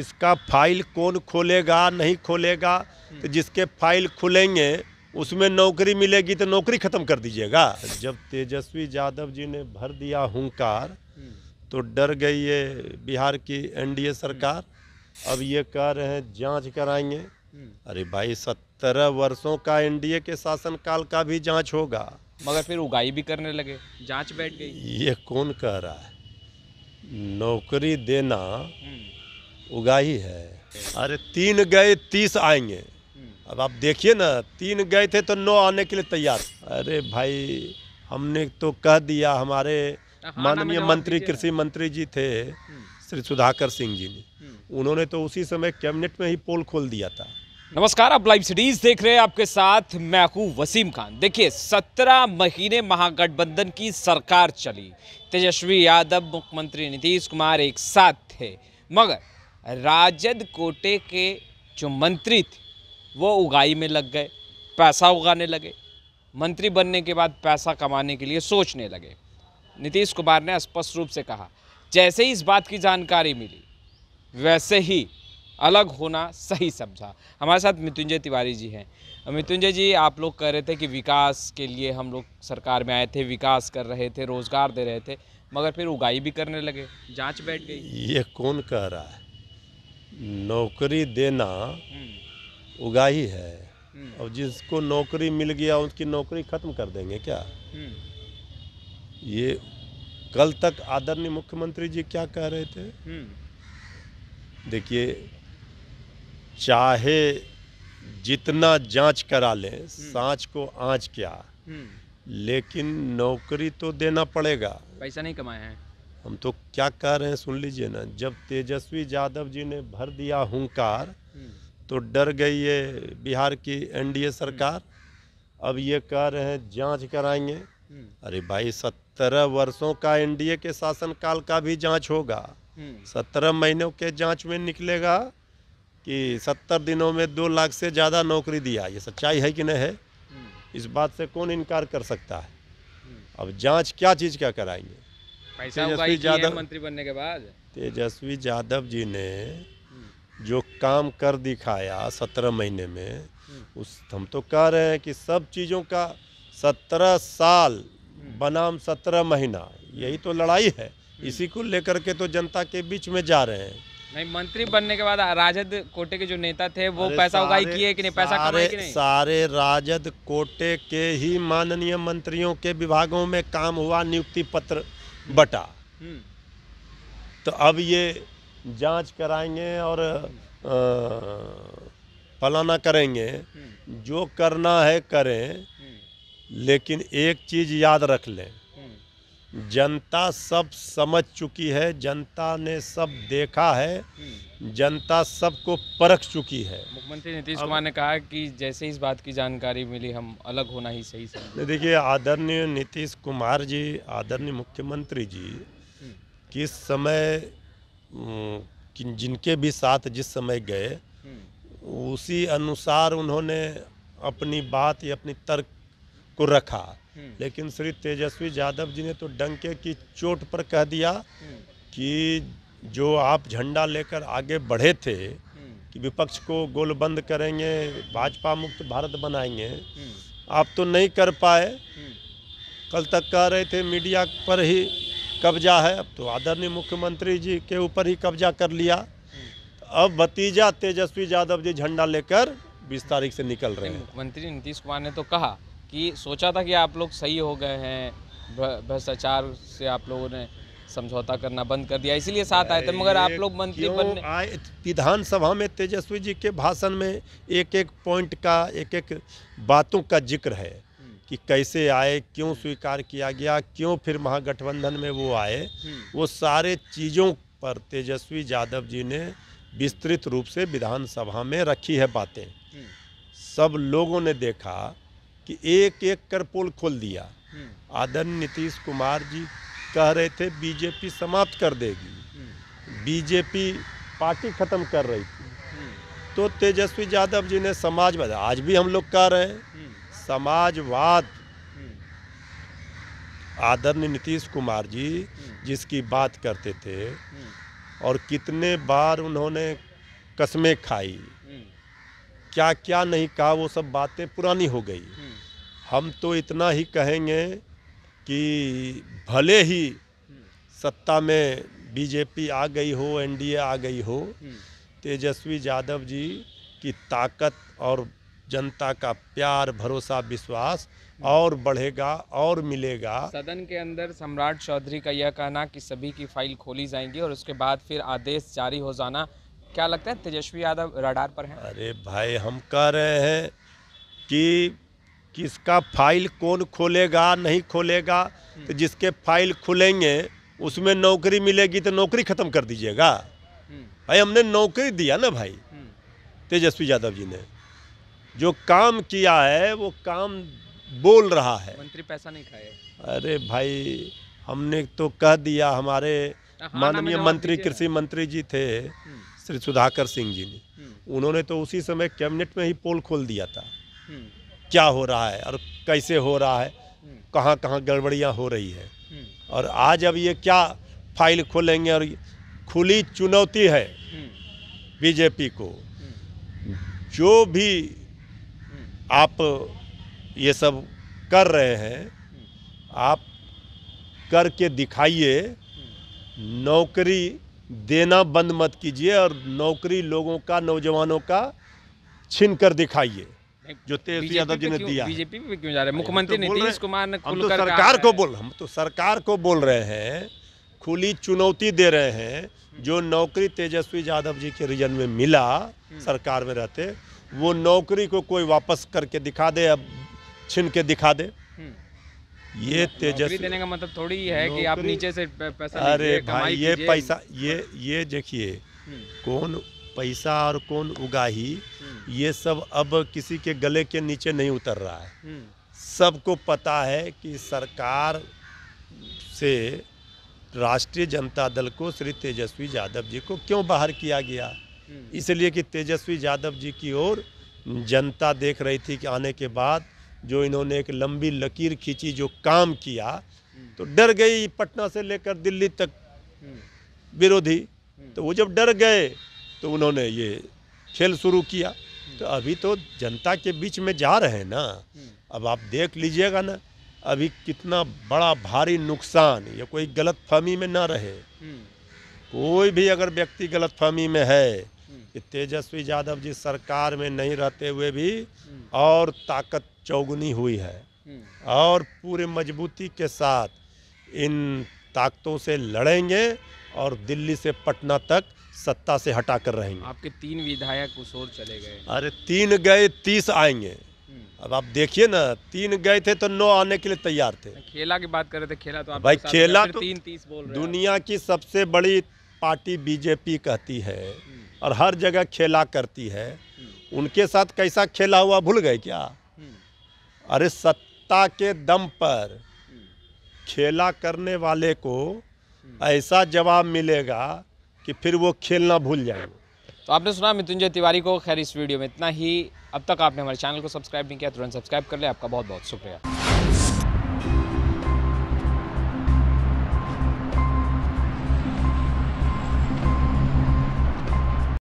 इसका फाइल कौन खोलेगा नहीं खोलेगा हम्म। तो जिसके फाइल खुलेंगे उसमें नौकरी मिलेगी तो नौकरी ख़त्म कर दीजिएगा जब तेजस्वी यादव जी ने भर दिया हूंकार हम्म। तो डर गई ये बिहार की एनडीए सरकार हम्म। अब ये कह रहे हैं जांच कराएंगे अरे भाई सत्रह वर्षों का एनडीए के शासनकाल का भी जांच होगा मगर फिर उगाई भी करने लगे जांच बैठ गई ये कौन कह रहा है नौकरी देना उगा ही है अरे तीन गए तीस आएंगे अब आप देखिए ना तीन गए थे तो नौ आने के लिए तैयार अरे भाई हमने तो कह दिया हमारे हाँ, माननीय मंत्री कृषि मंत्री जी थे श्री सुधाकर सिंह जी ने हम्म। उन्होंने तो उसी समय कैबिनेट में ही पोल खोल दिया था नमस्कार आप लाइव सीरीज देख रहे हैं आपके साथ महकूब वसीम खान देखिए सत्रह महीने महागठबंधन की सरकार चली तेजस्वी यादव मुख्यमंत्री नीतीश कुमार एक साथ थे मगर राजद कोटे के जो मंत्री थे वो उगाई में लग गए पैसा उगाने लगे मंत्री बनने के बाद पैसा कमाने के लिए सोचने लगे नीतीश कुमार ने स्पष्ट रूप से कहा जैसे ही इस बात की जानकारी मिली वैसे ही अलग होना सही समझा हमारे साथ मृत्युंजय तिवारी जी हैं मृत्युंजय जी आप लोग कह रहे थे कि विकास के लिए हम लोग सरकार में आए थे विकास कर रहे थे रोज़गार दे रहे थे मगर फिर उगाई भी करने लगे जांच बैठ गई ये कौन कह रहा है नौकरी देना हम्म। उगाही है और हम्म। जिसको नौकरी मिल गया उसकी नौकरी खत्म कर देंगे क्या हम्म। ये कल तक आदरणीय मुख्यमंत्री जी क्या कह रहे थे देखिए चाहे जितना जांच करा लें सांच को आंच क्या लेकिन नौकरी तो देना पड़ेगा पैसा नहीं कमाया है हम तो क्या कह रहे हैं सुन लीजिए ना जब तेजस्वी यादव जी ने भर दिया हंकार हम्म। तो डर गई ये बिहार की एनडीए सरकार हम्म। अब ये कह रहे हैं जांच कराएंगे हम्म। अरे भाई सत्रह वर्षों का एनडीए के शासनकाल का भी जांच होगा सत्रह महीनों के जांच में निकलेगा कि सत्तर दिनों में दो लाख से ज़्यादा नौकरी दिया ये सच्चाई है कि नहीं है इस बात से कौन इनकार कर सकता है अब जांच क्या चीज़ का कराएंगे तेजस्वी यादव मंत्री बनने के बाद तेजस्वी यादव जी ने जो काम कर दिखाया सत्रह महीने में हम्म। उस हम तो कह रहे हैं कि सब चीज़ों का सत्रह साल हम्म। बनाम सत्रह महीना यही तो लड़ाई है हम्म। इसी को लेकर के तो जनता के बीच में जा रहे हैं नहीं मंत्री बनने के बाद राजद कोटे के जो नेता थे वो पैसा उगाई किए कि नहीं पैसा सारे, कि नहीं सारे राजद कोटे के ही माननीय मंत्रियों के विभागों में काम हुआ नियुक्ति पत्र बटा हम्म। तो अब ये जांच कराएंगे और फलाना करेंगे हम्म। जो करना है करें हम्म। लेकिन एक चीज़ याद रख लें जनता सब समझ चुकी है जनता ने सब देखा है हम्म। जनता सबको परख चुकी है मुख्यमंत्री नीतीश कुमार ने कहा कि जैसे इस बात की जानकारी मिली हम अलग होना ही सही समझे देखिए आदरणीय नीतीश कुमार जी आदरणीय मुख्यमंत्री जी हम्म। किस समय जिनके भी साथ जिस समय गए हम्म। उसी अनुसार उन्होंने अपनी बात या अपनी तर्क को रखा हम्म। लेकिन श्री तेजस्वी यादव जी ने तो डंके की चोट पर कह दिया हम्म। कि जो आप झंडा लेकर आगे बढ़े थे हम्म। कि विपक्ष को गोलबंद करेंगे भाजपा मुक्त भारत बनाएंगे आप तो नहीं कर पाए कल तक कह रहे थे मीडिया पर ही कब्जा है अब तो आदरणीय मुख्यमंत्री जी के ऊपर ही कब्जा कर लिया अब भतीजा तेजस्वी यादव जी झंडा लेकर 20 तारीख से निकल रहे हैं मुख्यमंत्री नीतीश कुमार ने तो कहा कि सोचा था कि आप लोग सही हो गए हैं भ्रष्टाचार से आप लोगों ने समझौता करना बंद कर दिया इसीलिए साथ आए थे मगर आप लोग मंत्री बनने आए विधानसभा में तेजस्वी जी के भाषण में एक एक पॉइंट का एक एक बातों का जिक्र है कि कैसे आए क्यों स्वीकार किया गया क्यों फिर महागठबंधन में वो आए वो सारे चीज़ों पर तेजस्वी यादव जी ने विस्तृत रूप से विधानसभा में रखी है बातें सब लोगों ने देखा कि एक एक कर पोल खोल दिया हम्म। आदन नीतीश कुमार जी कह रहे थे बीजेपी समाप्त कर देगी हम्म। बीजेपी पार्टी ख़त्म कर रही थी हम्म। तो तेजस्वी यादव जी ने समाजवाद आज भी हम लोग कह रहे हैं समाजवाद आदरणीय नीतीश कुमार जी जिसकी बात करते थे और कितने बार उन्होंने कस्में खाई क्या क्या नहीं कहा वो सब बातें पुरानी हो गई हम्म। हम तो इतना ही कहेंगे कि भले ही हम्म। सत्ता में बीजेपी आ गई हो एनडीए आ गई हो हम्म। तेजस्वी यादव जी की ताकत और जनता का प्यार भरोसा विश्वास और बढ़ेगा और मिलेगा सदन के अंदर सम्राट चौधरी का यह कहना कि सभी की फाइल खोली जाएंगी और उसके बाद फिर आदेश जारी हो जाना क्या लगता है तेजस्वी यादव रडार पर हैं अरे भाई हम कह रहे हैं कि किसका फाइल कौन खोलेगा नहीं खोलेगा तो हम्म। जिसके फाइल खुलेंगे उसमें नौकरी मिलेगी तो नौकरी ख़त्म कर दीजिएगा हम्म। भाई हमने नौकरी दिया ना भाई हम्म। तेजस्वी यादव जी ने जो काम किया है वो काम बोल रहा है मंत्री पैसा नहीं खाए अरे भाई हमने तो कह दिया हमारे हाँ, हाँ, माननीय मंत्री कृषि मंत्री जी थे श्री सुधाकर सिंह जी ने हम्म। उन्होंने तो उसी समय कैबिनेट में ही पोल खोल दिया था हम्म। क्या हो रहा है और कैसे हो रहा है हम्म। कहाँ कहाँ गड़बड़ियाँ हो रही है और आज अब ये क्या फाइल खोलेंगे और खुली चुनौती है बीजेपी को जो भी आप ये सब कर रहे हैं आप करके दिखाइए नौकरी देना बंद मत कीजिए और नौकरी लोगों का नौजवानों का छीन कर दिखाइए जो तेजस्वी यादव जी ने दिया बीजेपी क्यों जा रहे तो मुख्यमंत्री नीतीश कुमार ने हम तो सरकार को बोल हम तो सरकार को बोल रहे हैं खुली चुनौती दे रहे हैं जो नौकरी तेजस्वी यादव जी के रीजन में मिला हम्म। सरकार में रहते वो नौकरी को कोई वापस करके दिखा दे अब छीन के दिखा दे हम्म। ये तेजस्वी देने का मतलब थोड़ी ही है कि आप नीचे से पैसा अरे भाई ये पैसा ये ये देखिए हम्म। कौन पैसा और कौन उगाही हम्म। ये सब अब किसी के गले के नीचे नहीं उतर रहा है हम्म। सबको पता है कि सरकार से राष्ट्रीय जनता दल को श्री तेजस्वी यादव जी को क्यों बाहर किया गया इसलिए कि तेजस्वी यादव जी की ओर जनता देख रही थी कि आने के बाद जो इन्होंने एक लंबी लकीर खींची जो काम किया तो डर गई पटना से लेकर दिल्ली तक विरोधी तो वो जब डर गए तो उन्होंने ये खेल शुरू किया तो अभी तो जनता के बीच में जा रहे हैं ना अब आप देख लीजिएगा ना अभी कितना बड़ा भारी नुकसान या कोई गलत फहमी में ना रहे कोई भी अगर व्यक्ति गलत फहमी में है कि तेजस्वी यादव जी सरकार में नहीं रहते हुए भी और ताकत चौगुनी हुई है हम्म। और पूरे मजबूती के साथ इन ताकतों से लड़ेंगे और दिल्ली से पटना तक सत्ता से हटा कर रहेंगे आपके तीन विधायक और चले गए अरे तीन गए तीस आएंगे हम्म। अब आप देखिए ना तीन गए थे तो नौ आने के लिए तैयार थे खेला की बात कर रहे थे खेला तो आप भाई खेला तो तीन तीस बोल रहे दुनिया की सबसे बड़ी पार्टी बीजेपी कहती है हम्म। और हर जगह खेला करती है उनके साथ कैसा खेला हुआ भूल गए क्या अरे सत्ता के दम पर खेला करने वाले को ऐसा जवाब मिलेगा कि फिर वो खेलना भूल जाएंगे तो आपने सुना मृत्युंजय तिवारी को खैर इस वीडियो में इतना ही अब तक आपने हमारे चैनल को सब्सक्राइब नहीं किया तुरंत सब्सक्राइब कर ले आपका बहुत बहुत शुक्रिया